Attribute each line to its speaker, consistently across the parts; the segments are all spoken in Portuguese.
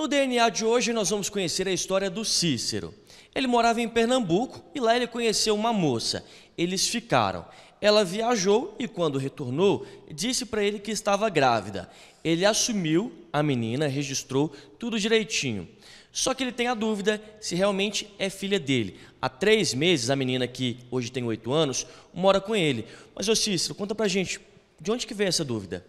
Speaker 1: No DNA de hoje, nós vamos conhecer a história do Cícero. Ele morava em Pernambuco e lá ele conheceu uma moça. Eles ficaram. Ela viajou e, quando retornou, disse para ele que estava grávida. Ele assumiu a menina, registrou tudo direitinho. Só que ele tem a dúvida se realmente é filha dele. Há três meses, a menina que hoje tem oito anos mora com ele. Mas, ô Cícero, conta pra gente, de onde que veio essa dúvida?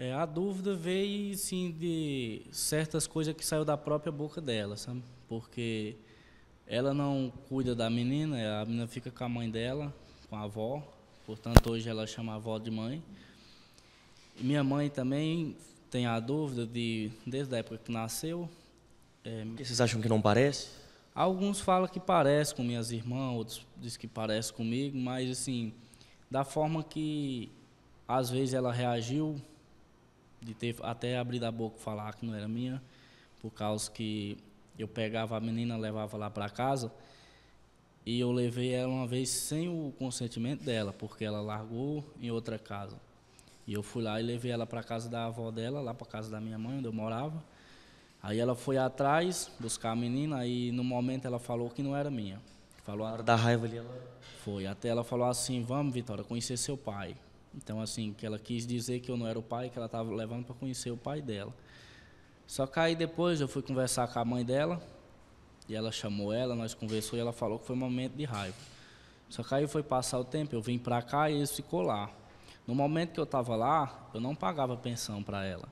Speaker 2: É, a dúvida veio, sim, de certas coisas que saiu da própria boca dela, sabe? Porque ela não cuida da menina, é, a menina fica com a mãe dela, com a avó. Portanto, hoje ela chama a avó de mãe. E minha mãe também tem a dúvida de, desde a época que nasceu. É, que vocês acham que não parece? Alguns falam que parece com minhas irmãs, outros dizem que parece comigo, mas assim, da forma que às vezes ela reagiu de ter até abrido a boca e falar que não era minha, por causa que eu pegava a menina, levava lá para casa, e eu levei ela uma vez sem o consentimento dela, porque ela largou em outra casa. E eu fui lá e levei ela para casa da avó dela, lá para casa da minha mãe, onde eu morava. Aí ela foi atrás buscar a menina e no momento ela falou que não era minha. Falou a hora da raiva ali ela foi até ela falou assim: "Vamos, Vitória, conhecer seu pai". Então, assim, que ela quis dizer que eu não era o pai, que ela estava levando para conhecer o pai dela. Só que aí depois eu fui conversar com a mãe dela, e ela chamou ela, nós conversou e ela falou que foi um momento de raiva. Só que aí foi passar o tempo, eu vim para cá e eles ficou lá. No momento que eu estava lá, eu não pagava pensão para ela,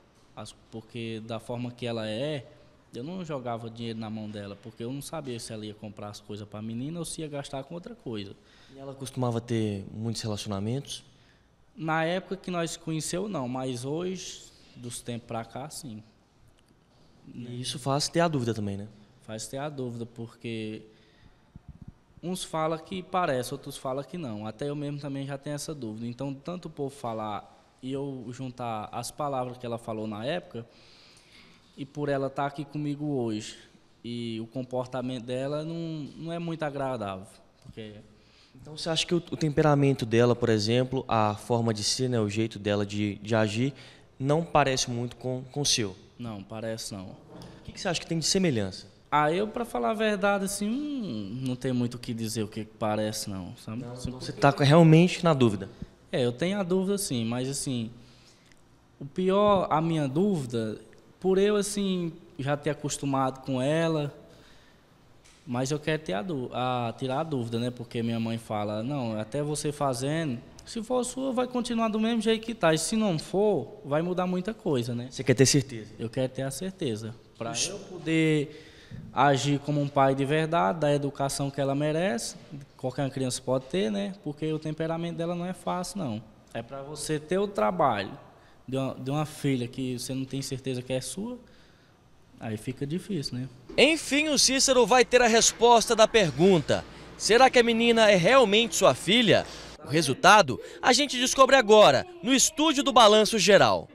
Speaker 2: porque da forma que ela é, eu não jogava dinheiro na mão dela, porque eu não sabia se ela ia comprar as coisas para a menina ou se ia gastar com outra coisa. E ela costumava ter
Speaker 1: muitos relacionamentos?
Speaker 2: Na época que nós conheceu, não, mas hoje, dos tempos para cá, sim.
Speaker 1: E isso faz ter a dúvida também, né?
Speaker 2: Faz ter a dúvida, porque uns falam que parece, outros falam que não. Até eu mesmo também já tenho essa dúvida. Então, tanto o povo falar e eu juntar as palavras que ela falou na época, e por ela estar tá aqui comigo hoje, e o comportamento dela não, não é muito agradável, porque
Speaker 1: então você acha que o, o temperamento dela, por exemplo, a forma de ser, né, o jeito dela de, de agir, não parece muito com, com o seu?
Speaker 2: Não, parece não. O que, que você acha que tem de semelhança? Ah, eu, para falar a verdade, assim, hum, não tem muito o que dizer o que parece, não. Sabe? Não, assim, você está
Speaker 1: realmente na dúvida?
Speaker 2: É, eu tenho a dúvida, sim, mas, assim, o pior, a minha dúvida, por eu, assim, já ter acostumado com ela, mas eu quero tirar a, tirar a dúvida, né? Porque minha mãe fala, não, até você fazendo, se for sua, vai continuar do mesmo jeito que está. E se não for, vai mudar muita coisa, né? Você quer ter certeza? Eu quero ter a certeza. Para eu poder agir como um pai de verdade, dar a educação que ela merece, qualquer criança pode ter, né? Porque o temperamento dela não é fácil, não. É para você ter o trabalho de uma, de uma filha que você não tem certeza que é sua, Aí fica difícil, né? Enfim, o Cícero vai ter a resposta da pergunta:
Speaker 1: será que a menina é realmente sua filha? O resultado a gente descobre agora, no estúdio do Balanço Geral.